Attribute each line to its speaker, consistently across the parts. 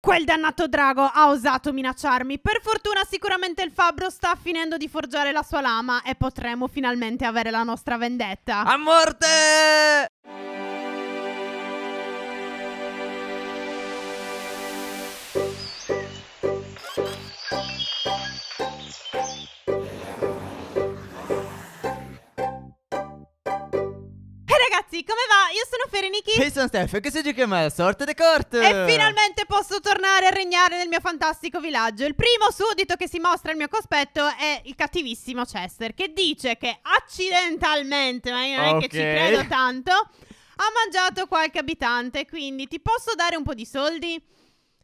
Speaker 1: Quel dannato drago ha osato minacciarmi. Per fortuna sicuramente il fabbro sta finendo di forgiare la sua lama e potremo finalmente avere la nostra vendetta. A morte! Fereniki. E sono
Speaker 2: Steph che si gioca mai? me, sorte de court. E finalmente
Speaker 1: posso tornare a regnare nel mio fantastico villaggio. Il primo suddito che si mostra al mio cospetto è il cattivissimo Chester, che dice che accidentalmente, ma io non okay. è che ci credo tanto, ha mangiato qualche abitante. Quindi ti posso dare un po' di soldi?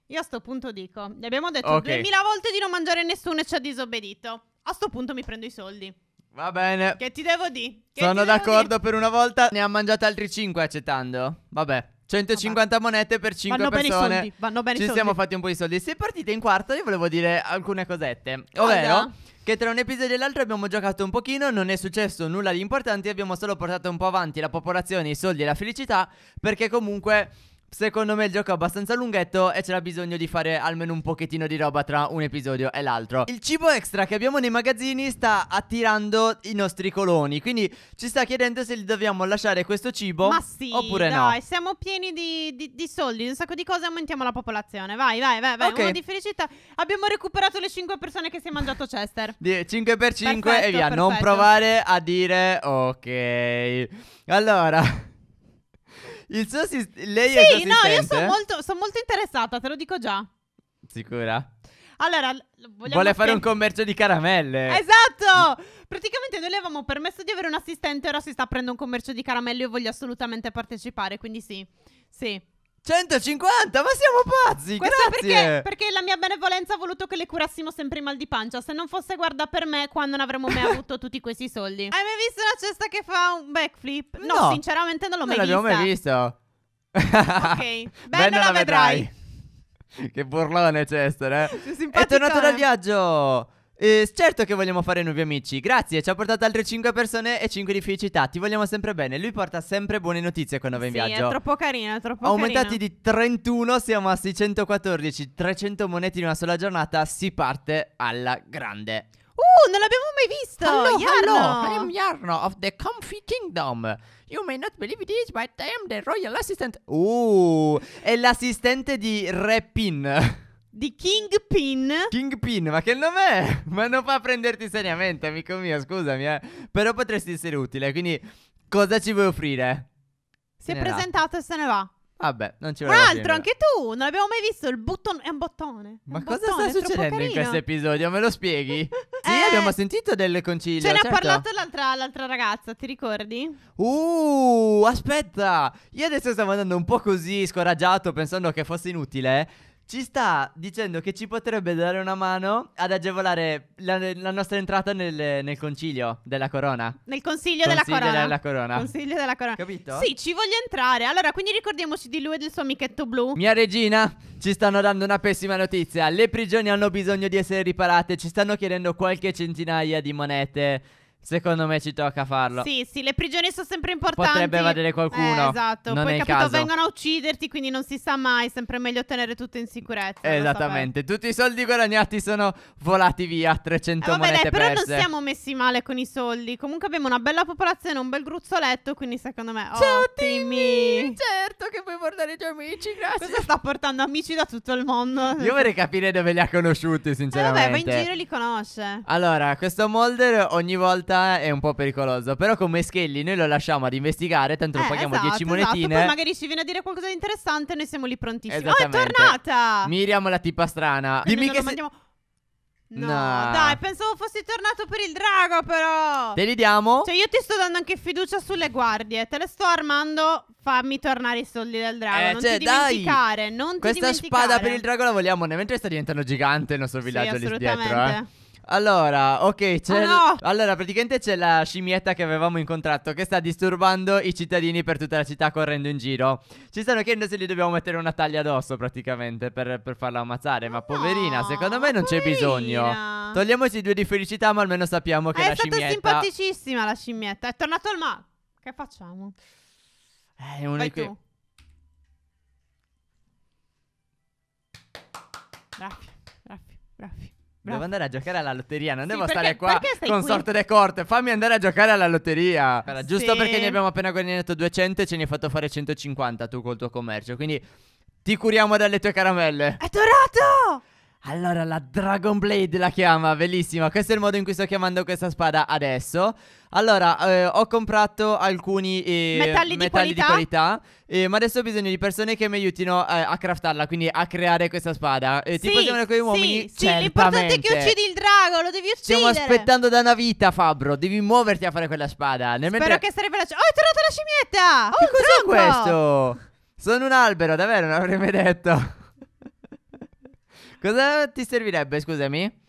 Speaker 1: Io a sto punto dico, gli abbiamo detto okay. 2000 volte di non mangiare nessuno e ci ha disobbedito. A sto punto mi prendo i soldi.
Speaker 2: Va bene.
Speaker 1: Che ti devo dire? Sono d'accordo
Speaker 2: per una volta. Ne ha mangiate altri 5 accettando. Vabbè. 150 ah, Vabbè. monete per 5 Vanno persone. Bene i soldi. Vanno bene Ci i soldi. siamo fatti un po' di soldi. Se partite in quarto, io volevo dire alcune cosette. Ovvero. Allora che tra un episodio e l'altro abbiamo giocato un pochino, non è successo nulla di importante, abbiamo solo portato un po' avanti la popolazione, i soldi e la felicità, perché comunque Secondo me il gioco è abbastanza lunghetto e c'era bisogno di fare almeno un pochettino di roba tra un episodio e l'altro. Il cibo extra che abbiamo nei magazzini sta attirando i nostri coloni, quindi ci sta chiedendo se li dobbiamo lasciare questo cibo Ma sì, oppure no. Dai,
Speaker 1: siamo pieni di, di, di, soldi, un sacco di cose, aumentiamo la popolazione. Vai, vai, vai, vai. Okay. Uno di felicità. Abbiamo recuperato le 5 persone che si è mangiato Chester. 5
Speaker 2: per 5 perfetto, e via, perfetto. non provare a dire ok. Allora... Il suo assist- lei sì, è il suo no, io sono molto,
Speaker 1: son molto interessata, te lo dico già.
Speaker 2: Sicura?
Speaker 1: Allora, vuole fare un
Speaker 2: commercio di caramelle.
Speaker 1: Esatto! Praticamente noi le avevamo permesso di avere un assistente, ora si sta aprendo un commercio di caramelle. Io voglio assolutamente partecipare, quindi sì. Sì.
Speaker 2: 150? Ma siamo pazzi! Questo grazie! Perché, perché
Speaker 1: la mia benevolenza ha voluto che le curassimo sempre i mal di pancia. Se non fosse guarda per me, quando non avremmo mai avuto tutti questi soldi. Hai mai visto una cesta che fa un backflip? No, no sinceramente non l'ho mai vista. Non l'abbiamo mai
Speaker 2: visto. ok, bene, ben la, la vedrai. vedrai. che burlone Chester, eh? È tornato dal viaggio! Eh, certo che vogliamo fare nuovi amici, grazie, ci ha portato altre 5 persone e 5 di felicità, ti vogliamo sempre bene, lui porta sempre buone notizie quando va in sì, viaggio. è troppo
Speaker 1: carino, è troppo carino Aumentati
Speaker 2: di 31, siamo a 614, 300 monete in una sola giornata, si parte alla grande.
Speaker 1: Uh, non l'abbiamo mai visto! Hello, Yarno. hello, I am
Speaker 2: Yarno of the Comfy Kingdom. You may not believe this, but I am the royal assistant. Uh, è l'assistente di Re Pin di Kingpin. Kingpin, ma che nome è? Ma non fa prenderti seriamente, amico mio, scusami, eh. Però potresti essere utile, quindi cosa ci vuoi offrire? Si è presentato va. e se ne va. Vabbè, non ci vuole. Un altro, anche
Speaker 1: tu, non l'abbiamo mai visto, il button è un bottone. Ma un cosa bottone, sta succedendo in questo
Speaker 2: episodio? Me lo spieghi? sì, eh, abbiamo sentito del concilio. Ce ne certo. ha parlato
Speaker 1: l'altra, l'altra, ragazza, ti ricordi?
Speaker 2: Uh, aspetta, io adesso stavo andando un po' così, scoraggiato, pensando che fosse inutile. Eh ci sta dicendo che ci potrebbe dare una mano ad agevolare la, la nostra entrata nel, nel, concilio della corona. Nel
Speaker 1: consiglio, consiglio della corona. Della corona. Consiglio della corona. Capito? Sì, ci voglio entrare. Allora, quindi ricordiamoci di lui e del suo amichetto blu.
Speaker 2: Mia regina, ci stanno dando una pessima notizia. Le prigioni hanno bisogno di essere riparate. Ci stanno chiedendo qualche centinaia di monete Secondo me ci tocca farlo. Sì,
Speaker 1: sì, le prigioni sono sempre importanti. Potrebbe evadere qualcuno. Eh, esatto, non poi capito, vengono a ucciderti, quindi non si sa mai, è sempre meglio tenere tutto in sicurezza.
Speaker 2: Esattamente, tutti i soldi guadagnati sono volati via, 300 eh, vabbè, monete dai, però perse. non siamo
Speaker 1: messi male con i soldi. Comunque abbiamo una bella popolazione, un bel gruzzoletto, quindi secondo me Ciao ottimi. Timmy. Certo che puoi portare i tuoi amici, grazie. Cosa sta portando amici da tutto il mondo.
Speaker 2: Io vorrei capire dove li ha conosciuti, sinceramente. Eh, vabbè, va in giro
Speaker 1: e li conosce.
Speaker 2: Allora, questo Molder ogni volta volta è un po' pericoloso. Però con Meschelli noi lo lasciamo ad investigare, tanto lo eh, paghiamo esatto, 10 esatto. monetine. Esatto. Poi magari
Speaker 1: ci viene a dire qualcosa di interessante, noi siamo lì prontissimi. Oh, è tornata!
Speaker 2: Miriam la tipa strana. E Dimmi che se... mandiamo... No, no, dai,
Speaker 1: pensavo fossi tornato per il drago, però. Te li diamo? Cioè, io ti sto dando anche fiducia sulle guardie. Te le sto armando. Fammi tornare i soldi del drago. Eh, non cioè, ti dimenticare. Dai, non ti Questa dimenticare. spada per il
Speaker 2: drago la vogliamo. Mentre sta diventando gigante il nostro villaggio sì, lì dietro, eh. Allora, ok, c'è ah, no! l- Allora, praticamente c'è la scimmietta che avevamo incontrato che sta disturbando i cittadini per tutta la città correndo in giro. Ci stanno chiedendo se gli dobbiamo mettere una taglia addosso praticamente per, per farla ammazzare, ma, ma ah, poverina, secondo me non poverina. c'è bisogno. Togliamoci due di felicità, ma almeno sappiamo che è eh, la scimmietta È stata
Speaker 1: simpaticissima la scimmietta, è tornato al mare. Che facciamo? Eh, uno Vai di que- Raffi, Raffi, Raffi.
Speaker 2: Bravo. Devo andare a giocare alla lotteria, non sì, devo perché, stare qua con qui? sorte de corte. Fammi andare a giocare alla lotteria. Guarda, sì. giusto perché ne abbiamo appena guadagnato 200 e ce ne hai fatto fare 150 tu col tuo commercio. Quindi ti curiamo dalle tue caramelle. È dorato! Allora la Dragon Blade la chiama, bellissima Questo è il modo in cui sto chiamando questa spada adesso Allora, eh, ho comprato alcuni eh, metalli, metalli, di qualità, di qualità eh, Ma adesso ho bisogno di persone che mi aiutino eh, a craftarla Quindi a creare questa spada eh, Ti sì, possiamo con gli uomini? Sì, l'importante è che uccidi
Speaker 1: il drago, lo devi uccidere Stiamo aspettando da una
Speaker 2: vita, Fabro Devi muoverti a fare quella spada Nel Spero mentre... che
Speaker 1: sarei veloce Oh, è tornata la scimmietta! Oh,
Speaker 2: che cos'è questo? Sono un albero, davvero, non l'avrei mai detto Cosa ti servirebbe, scusami?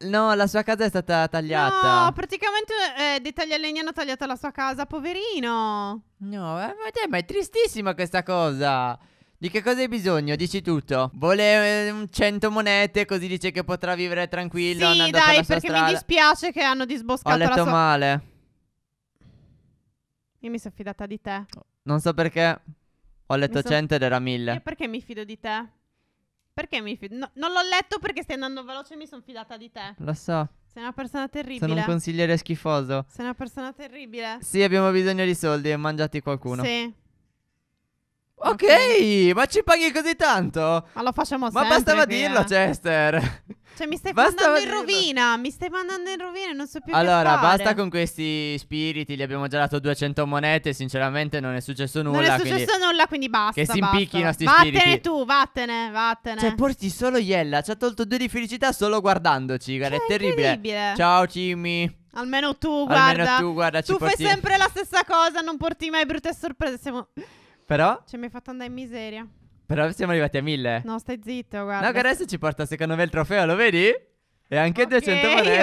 Speaker 2: No, la sua casa è stata tagliata. No,
Speaker 1: praticamente eh, dei taglialegnano hanno tagliato la sua casa, poverino. No,
Speaker 2: eh, ma, te, ma è tristissima questa cosa. Di che cosa hai bisogno? Dici tutto. Vuole eh, 100 monete, così dice che potrà vivere tranquillo. Sì, dai, per perché strada. mi
Speaker 1: dispiace che hanno disboscato la sua... Ho letto male. Io mi sono fidata di te.
Speaker 2: Non so perché. Ho letto so... 100 ed era 1000. Io
Speaker 1: perché mi fido di te? Perché mi fido? No, non l'ho letto perché stai andando veloce e mi sono fidata di te. Lo so. Sei una persona terribile. Sono un
Speaker 2: consigliere schifoso. Sei
Speaker 1: una persona terribile. Sì,
Speaker 2: abbiamo bisogno di soldi. Mangiati qualcuno. Sì okay, ok, ma ci paghi così tanto? Ma lo facciamo ma sempre. Ma bastava qui, dirlo, Chester.
Speaker 1: Cioè, mi stai basta mandando in rovina. Mi stai mandando in rovina, non so più Allora, basta con
Speaker 2: questi spiriti. Gli abbiamo già dato 200 monete. Sinceramente, non è successo nulla. Non è successo quindi...
Speaker 1: nulla, quindi basta. Che si basta. impicchino sti spiriti. Vattene tu, vattene, vattene. Cioè,
Speaker 2: porti solo Iella. Ci ha tolto due di felicità solo guardandoci. Guarda, cioè, è terribile. Ciao, Jimmy.
Speaker 1: Almeno tu, guarda. Almeno tu, guarda. Tu fai sempre la stessa cosa. Non porti mai brutte sorprese. Siamo. Però... Ci cioè, mi hai fatto andare in miseria.
Speaker 2: Però siamo arrivati a 1000.
Speaker 1: No, stai zitto, guarda. No, che adesso
Speaker 2: ci porta secondo me il trofeo, lo vedi? E anche okay, 200 monete.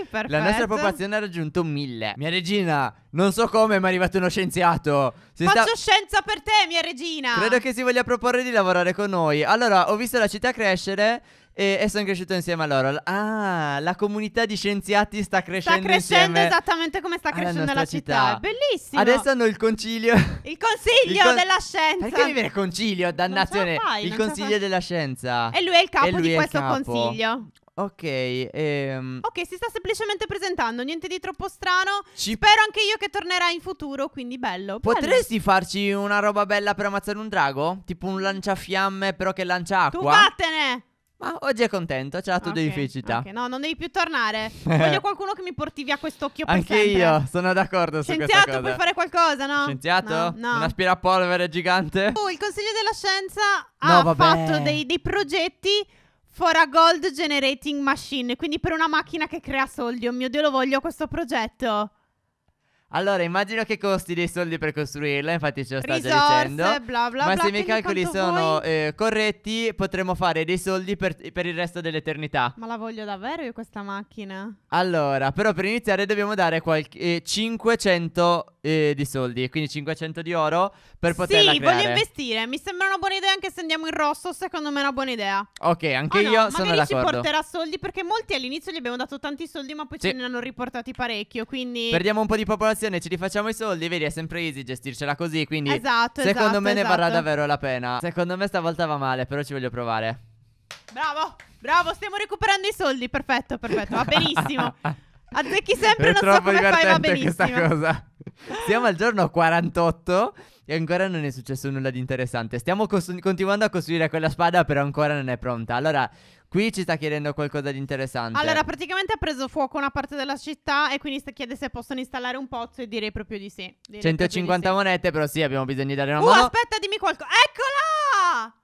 Speaker 2: Ok, perfetto. La nostra popolazione ha raggiunto 1000. Mia regina, non so come, ma è arrivato uno scienziato. Si Faccio sta...
Speaker 1: scienza per te, mia regina. Credo
Speaker 2: che si voglia proporre di lavorare con noi. Allora, ho visto la città crescere e, e sono cresciuto insieme a loro. Ah, la comunità di scienziati sta crescendo. Sta crescendo
Speaker 1: esattamente come sta crescendo la città. città. Bellissimo. Adesso hanno
Speaker 2: il concilio.
Speaker 1: Il consiglio il con... della scienza. Perché devi dire
Speaker 2: concilio? Dannazione. Fai, il consiglio della scienza. E lui è il capo di questo capo. consiglio. Ok, ehm...
Speaker 1: ok, si sta semplicemente presentando, niente di troppo strano. Ci... Spero anche io che tornerà in futuro, quindi bello. Potresti bello.
Speaker 2: farci una roba bella per ammazzare un drago? Tipo un mm. lanciafiamme, però che lancia acqua? Tu vattene! Ma oggi è contento, ce l'ha tu okay, difficoltà. Okay.
Speaker 1: No, non devi più tornare. Voglio qualcuno che mi porti via quest'occhio per Anche sempre. io,
Speaker 2: sono d'accordo Scienziato, su questa cosa. Scienziato, puoi fare
Speaker 1: qualcosa, no? Scienziato? No, no. Un
Speaker 2: aspirapolvere gigante?
Speaker 1: Oh, il Consiglio della Scienza no, ha vabbè. fatto dei, dei progetti for a gold generating machine, quindi per una macchina che crea soldi. Oh mio Dio, lo voglio questo progetto.
Speaker 2: Allora, immagino che costi dei soldi per costruirla, infatti ce lo sta già dicendo. Bla bla ma bla, se i miei calcoli sono eh, corretti, potremo fare dei soldi per, per, il resto dell'eternità.
Speaker 1: Ma la voglio davvero io questa macchina?
Speaker 2: Allora, però per iniziare dobbiamo dare qualche, eh, 500 eh, di soldi, quindi 500 di oro per poterla sì, creare. Sì, voglio
Speaker 1: investire, mi sembra una buona idea anche se andiamo in rosso, secondo me è una buona idea.
Speaker 2: Ok, anche oh no, io sono d'accordo. Magari ci porterà
Speaker 1: soldi perché molti all'inizio gli abbiamo dato tanti soldi ma poi sì. ce ne hanno riportati parecchio, quindi... Perdiamo
Speaker 2: un po' di popolazione, ci rifacciamo i soldi, vedi è sempre easy gestircela così, quindi... Esatto, Secondo esatto, me esatto. ne varrà esatto. davvero la pena. Secondo me stavolta va male, però ci voglio provare.
Speaker 1: Bravo, bravo, stiamo recuperando i soldi, perfetto, perfetto, va benissimo. Azzecchi sempre, è non so come fai, va benissimo. questa cosa.
Speaker 2: Siamo al giorno 48 e ancora non è successo nulla di interessante. Stiamo costru- continuando a costruire quella spada, però ancora non è pronta. Allora, qui ci sta chiedendo qualcosa di interessante. Allora,
Speaker 1: praticamente ha preso fuoco una parte della città e quindi sta chiede se possono installare un pozzo e direi proprio di sì.
Speaker 2: 150 di monete, però sì, abbiamo bisogno di dare una uh, mano.
Speaker 1: aspetta, dimmi qualcosa. Eccola!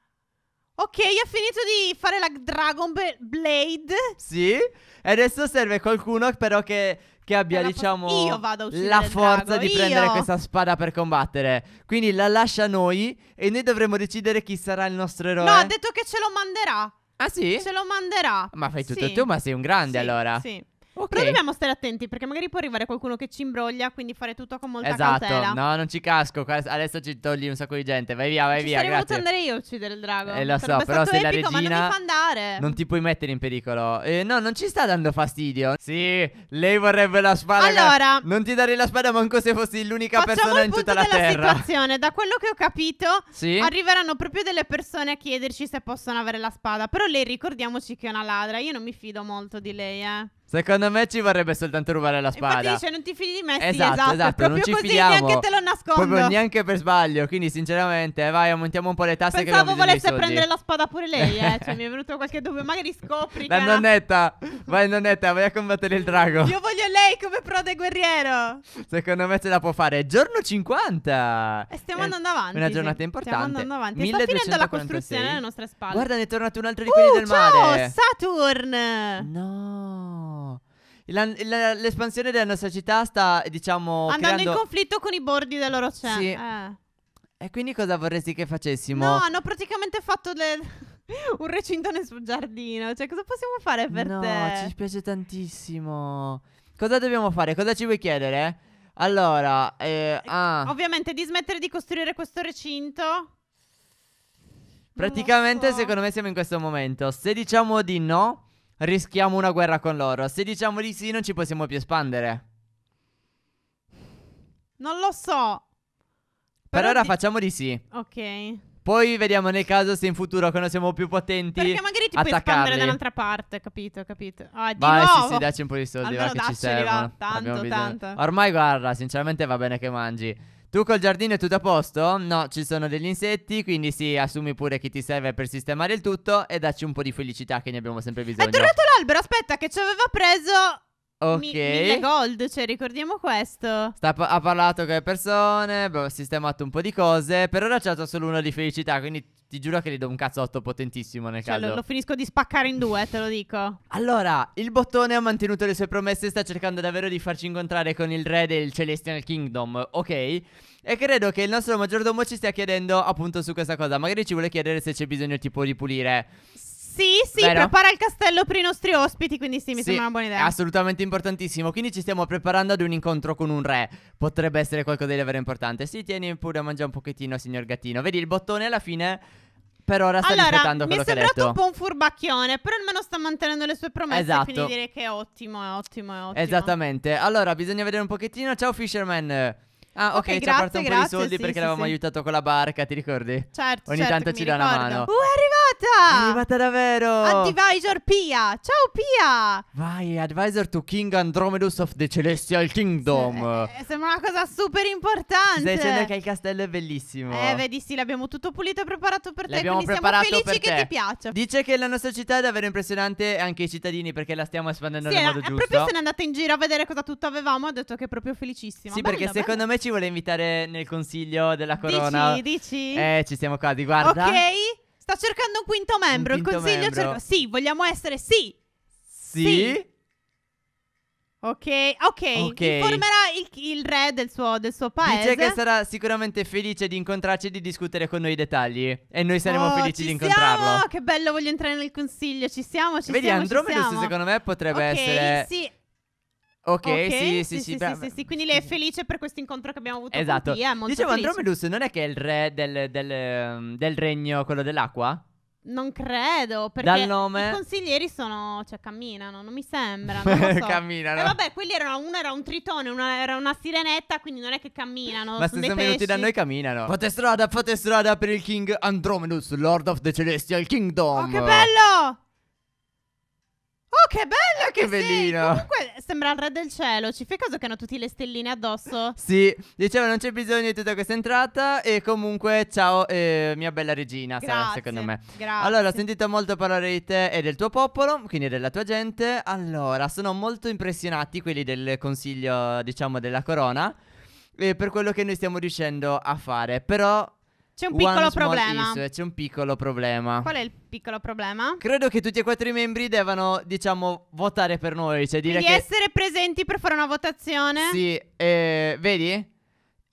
Speaker 1: Ok, ho finito di fare la Dragon Blade.
Speaker 2: Sì, e adesso serve qualcuno però che che abbia, diciamo, la diciamo, po- la forza di io. prendere questa spada per combattere. Quindi la lascia a noi e noi dovremo decidere chi sarà il nostro eroe. No, ha
Speaker 1: detto che ce lo manderà. Ah sì? Ce lo manderà. Ma fai tutto sì. tu, ma
Speaker 2: sei un grande sì, allora. Sì.
Speaker 1: Okay. Però dobbiamo stare attenti perché magari può arrivare qualcuno che ci imbroglia, quindi fare tutto con molta esatto. cautela. Esatto,
Speaker 2: no, non ci casco. Adesso ci togli un sacco di gente. Vai via, vai ci via. Sarei voluto andare
Speaker 1: io a uccidere il drago. Eh, lo Sarebbe so, però sei epico, la regina. non Non
Speaker 2: ti puoi mettere in pericolo. Eh, no, non ci sta dando fastidio. Sì, lei vorrebbe la spada. Allora, non ti darei la spada manco se fossi l'unica persona in tutta la terra.
Speaker 1: situazione, da quello che ho capito, sì? arriveranno proprio delle persone a chiederci se possono avere la spada. Però lei ricordiamoci che è una ladra. Io non mi fido molto di lei, eh.
Speaker 2: Secondo me ci vorrebbe soltanto rubare la spada. Infatti dice
Speaker 1: non ti fidi di me, sì, esatto, esatto, esatto proprio non ci così fidiamo. neanche te lo nascondo. Proprio neanche
Speaker 2: per sbaglio, quindi sinceramente vai, aumentiamo un po' le tasse Pensavo che abbiamo volesse prendere la
Speaker 1: spada pure lei, eh, cioè mi è venuto qualche dubbio, magari scopri La nonnetta,
Speaker 2: una... vai nonnetta, vai a combattere il drago. Io
Speaker 1: voglio lei come prode guerriero.
Speaker 2: Secondo me ce la può fare, giorno 50. E stiamo è andando
Speaker 1: avanti. Una giornata importante. Stiamo andando avanti, 1246. sta finendo la costruzione delle nostre spalle. Guarda, ne è
Speaker 2: tornato un altro di quelli uh, del ciao, mare. Saturn. No. La- la- l'espansione della nostra città sta, diciamo, Andando creando... in
Speaker 1: conflitto con i
Speaker 2: bordi dell'Orocea. Sì. Eh. E quindi cosa vorresti che facessimo? No,
Speaker 1: hanno praticamente fatto le... un recinto nel suo giardino. Cioè, cosa possiamo fare per no, te? No, ci
Speaker 2: piace tantissimo. Cosa dobbiamo fare? Cosa ci vuoi chiedere? Allora, eh, eh ah.
Speaker 1: ovviamente di smettere di costruire questo recinto.
Speaker 2: Praticamente, so. secondo me, siamo in questo momento. Se diciamo di no, rischiamo una guerra con loro. Se diciamo di sì, non ci possiamo più espandere.
Speaker 1: Non lo so. Per ora ti...
Speaker 2: facciamo di sì.
Speaker 1: Ok.
Speaker 2: Poi vediamo nel caso se in futuro quando siamo più potenti Perché magari ti puoi espandere da un'altra
Speaker 1: parte, capito, capito. Ah, Vai, nuovo. sì, sì, dacci un po' di soldi, Almeno va che ci servono. tanto, tanto.
Speaker 2: Ormai guarda, sinceramente va bene che mangi. Tu col giardino è tutto a posto? No, ci sono degli insetti, quindi sì, assumi pure chi ti serve per sistemare il tutto e dacci un po' di felicità che ne abbiamo sempre bisogno. È tornato
Speaker 1: l'albero, aspetta che ci aveva preso
Speaker 2: Ok. Mi- mille
Speaker 1: gold, cioè ricordiamo questo.
Speaker 2: Sta ha parlato con le persone, abbiamo sistemato un po' di cose. Per ora c'è stato solo uno di felicità, quindi ti giuro che gli do un cazzotto potentissimo nel cioè, caso. Lo, lo finisco di spaccare in due, te lo dico. Allora, il bottone ha mantenuto le sue promesse e sta cercando davvero di farci incontrare con il re del Celestial Kingdom, ok? E credo che il nostro maggiordomo ci stia chiedendo appunto su questa cosa. Magari ci vuole chiedere se c'è bisogno tipo di pulire. Sì
Speaker 1: sì, sì, Vero? prepara il castello per i nostri ospiti, quindi sì, mi sì, sembra una buona idea.
Speaker 2: Assolutamente importantissimo. Quindi ci stiamo preparando ad un incontro con un re. Potrebbe essere qualcosa di davvero importante. Sì, tieni pure a mangiare un pochettino, signor gattino. Vedi il bottone alla fine. Per ora sta allora, rispettando quello che ha detto. Mi è sembrato un po' un
Speaker 1: furbacchione, però almeno sta mantenendo le sue promesse, esatto. quindi direi che è ottimo, è ottimo, è ottimo.
Speaker 2: Esattamente. Allora, bisogna vedere un pochettino. Ciao Fisherman. Ah, ok, okay ci ha portato un grazie, po' di soldi sì, perché sì, l'avevamo sì. aiutato con la barca, ti ricordi?
Speaker 1: Certo, Ogni certo, tanto ci dà una mano. Uh, è arrivato! arrivata! È arrivata
Speaker 2: davvero! Advisor
Speaker 1: Pia! Ciao Pia!
Speaker 2: Vai, Advisor to King Andromedus of the Celestial Kingdom! S
Speaker 1: eh, eh, sembra una cosa super importante! Stai dicendo che
Speaker 2: il castello è bellissimo! Eh, vedi,
Speaker 1: sì, l'abbiamo tutto pulito e preparato per te, quindi siamo felici che ti piaccia! Dice
Speaker 2: che la nostra città è davvero impressionante anche i cittadini perché la stiamo espandendo sì, nel eh, modo è, giusto. Sì, proprio se n'è
Speaker 1: andata in giro a vedere cosa tutto avevamo, ha detto che è proprio felicissima! Sì, bella, perché bella.
Speaker 2: secondo me ci vuole invitare nel consiglio della corona! Dici, dici? Eh, ci siamo quasi, guarda! Ok!
Speaker 1: Sta cercando un quinto membro. Un quinto il consiglio membro. cerca. Sì, vogliamo essere sì.
Speaker 2: Sì. sì.
Speaker 1: Ok, ok. okay. Informerà il, il re del suo, del suo, paese. Dice che sarà
Speaker 2: sicuramente felice di incontrarci e di discutere con noi i dettagli. E noi saremo oh, felici di incontrarlo. Siamo!
Speaker 1: Che bello, voglio entrare nel consiglio. Ci siamo, ci Vedi, siamo. Vedi, Andromedos, secondo
Speaker 2: me, potrebbe okay, essere. Sì. Ok, sì, sì, sì, sì, mm,
Speaker 1: Quindi lei è felice per questo incontro che abbiamo avuto esatto. con Esatto. Dicevo, Andromedus
Speaker 2: non è che è il re del mm, regno, quello dell'acqua?
Speaker 1: Non credo, perché nome... i consiglieri sono, cioè camminano, non mi sembra. Non so. camminano. E eh, vabbè, quelli erano, uno era un tritone, uno era una sirenetta, quindi non è che camminano. Ma se sono venuti da noi camminano.
Speaker 2: Fate strada, fate strada per il King Andromedus, Lord of the Celestial Kingdom. Oh, che
Speaker 1: bello! che bello eh, che, che bellino. Sei. Comunque sembra il re del cielo. Ci fai caso che hanno tutte le stelline addosso?
Speaker 2: Sì, dicevo non c'è bisogno di tutta questa entrata e comunque ciao eh, mia bella regina, grazie, sarà, secondo me. Grazie. Allora, ho sentito molto parlare di te e del tuo popolo, quindi della tua gente. Allora, sono molto impressionati quelli del consiglio, diciamo, della corona eh, per quello che noi stiamo riuscendo a fare, però c'è un piccolo problema. Is, c'è un piccolo problema. Qual
Speaker 1: è il piccolo problema?
Speaker 2: Credo che tutti e quattro i membri devono, diciamo, votare per noi. Cioè dire Quindi che...
Speaker 1: essere presenti per fare
Speaker 2: una votazione. Sì, eh, vedi?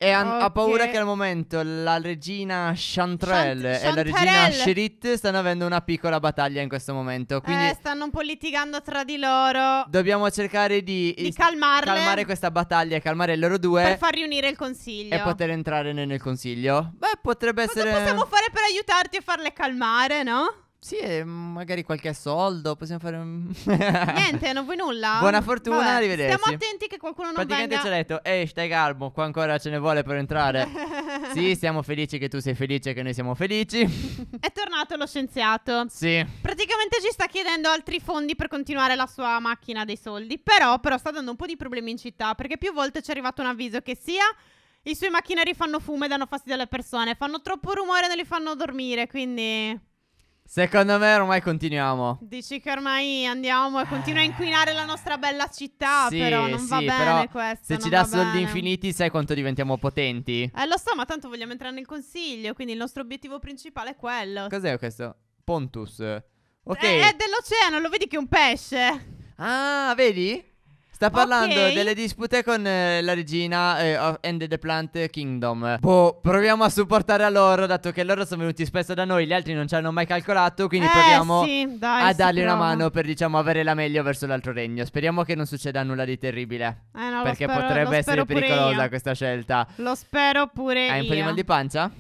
Speaker 2: E an- okay. ha paura che al momento la regina Chantrelle Chant- e la regina Sherit stanno avendo una piccola battaglia in questo momento. Quindi eh,
Speaker 1: stanno litigando tra di loro.
Speaker 2: Dobbiamo cercare di, di calmare questa battaglia, calmare loro due. Per far
Speaker 1: riunire il consiglio. E poter
Speaker 2: entrare nel, nel consiglio. Beh, potrebbe Cosa essere. Cosa possiamo
Speaker 1: fare per aiutarti a farle calmare, no?
Speaker 2: Sì, magari qualche soldo, possiamo fare un... Niente,
Speaker 1: non vuoi nulla? Buona fortuna, Vabbè, arrivederci. Stiamo attenti che qualcuno non Praticamente venga... Praticamente
Speaker 2: ci ha detto, ehi, stai calmo, qua ancora ce ne vuole per entrare. sì, siamo felici che tu sei felice e che noi siamo felici.
Speaker 1: È tornato lo scienziato. Sì. Praticamente ci sta chiedendo altri fondi per continuare la sua macchina dei soldi, però, però sta dando un po' di problemi in città, perché più volte ci è arrivato un avviso che sia... I suoi macchinari fanno fumo e danno fastidio alle persone, fanno troppo rumore e non li fanno dormire, quindi...
Speaker 2: Secondo me ormai continuiamo.
Speaker 1: Dici che ormai andiamo e continua a inquinare la nostra bella città, sì, però non sì, va bene questo. Se ci dassero soldi infiniti,
Speaker 2: sai quanto diventiamo potenti?
Speaker 1: Eh, lo so, ma tanto vogliamo entrare nel consiglio, quindi il nostro obiettivo principale è quello.
Speaker 2: Cos'è questo? Pontus. Ok. Eh, è
Speaker 1: dell'oceano, lo vedi che è un pesce. Ah, vedi? Sta parlando Ok. delle
Speaker 2: dispute con eh, la regina eh, of- and the Plant Kingdom. Boh, proviamo a supportare a loro, dato che loro sono venuti spesso da noi, gli altri non ci hanno mai calcolato, quindi eh, proviamo sì,
Speaker 1: dai, a dargli una mano
Speaker 2: per, diciamo, avere la meglio verso l'altro regno. Speriamo che non succeda nulla di terribile, Eh, no, lo perché spero- lo potrebbe essere spero io. pericolosa questa scelta. Lo spero pure Hai un po' di mal di pancia?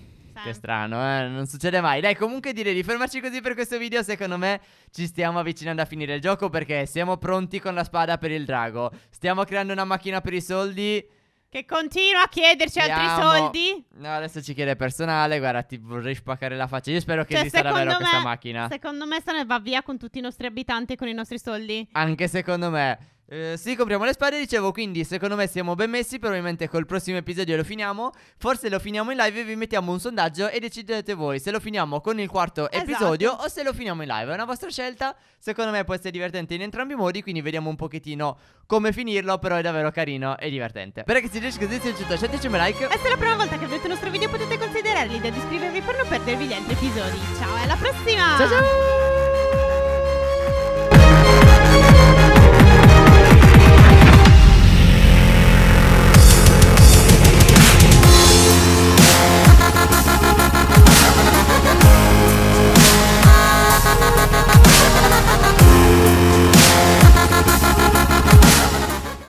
Speaker 2: Che strano, eh? Non succede mai. Dai, comunque direi di fermarci così per questo video. Secondo me ci stiamo avvicinando a finire il gioco perché siamo pronti con la spada per il drago. Stiamo creando una macchina per i soldi.
Speaker 1: Che continua a chiederci Andiamo. altri soldi.
Speaker 2: No, adesso ci chiede personale. Guarda, ti vorrei spaccare la faccia. Io spero che cioè, esista davvero me, questa macchina.
Speaker 1: Secondo me se ne va via con tutti i nostri abitanti e con i nostri soldi.
Speaker 2: Anche secondo me. Eh, sì, compriamo le spade, dicevo, quindi secondo me siamo ben messi, probabilmente col prossimo episodio lo finiamo, forse lo finiamo in live e vi mettiamo un sondaggio e decidete voi se lo finiamo con il quarto esatto. episodio o se lo finiamo in live, è una vostra scelta, secondo me può essere divertente in entrambi i modi, quindi vediamo un pochettino come finirlo, però è davvero carino e divertente. Spero che si riesca così, se è tutto, lasciateci un like.
Speaker 1: E se è la prima volta che vedete il nostro video potete considerare l'idea di iscrivervi per non perdervi gli altri episodi. Ciao, alla prossima! Ciao ciao!